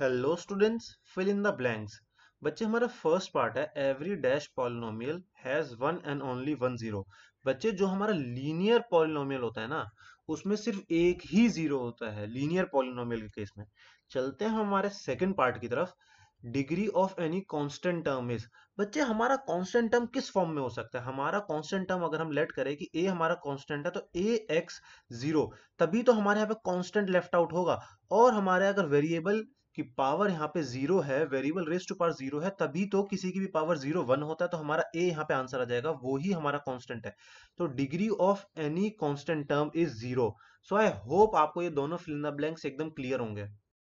hello students fill in the blanks बच्चे हमारा first part है every dash polynomial has one and only one zero बच्चे जो हमारा लीनियर पॉलिनोमियल होता है ना उसमें सिर्फ एक ही जीरो होता है लीनियर पॉलिनोमियल के केस में चलते हैं हमारे सेकंड पार्ट की तरफ degree of any constant term is बच्चे हमारा कांस्टेंट टर्म किस फॉर्म में हो सकता है हमारा कांस्टेंट टर्म अगर हम लेट करें कि ए हमारा कांस्टेंट है तो ए एक्स जीरो तभी तो हमारे यहाँ पे कांस्टेंट लेफ्ट आउट होगा और हमारे अगर वेरिएबल कि पावर यहाँ पे जीरो है variable raise to power zero है तभी तो किसी की भी पावर जीरो वन होता है तो हमारा ए यहाँ पे आंसर आ जाएगा वो ही हमारा कांस्टेंट है तो degree of any constant term is zero so I hope आपको ये दोनों फिलिंग ब्लैंक्स एकदम क्लियर होंगे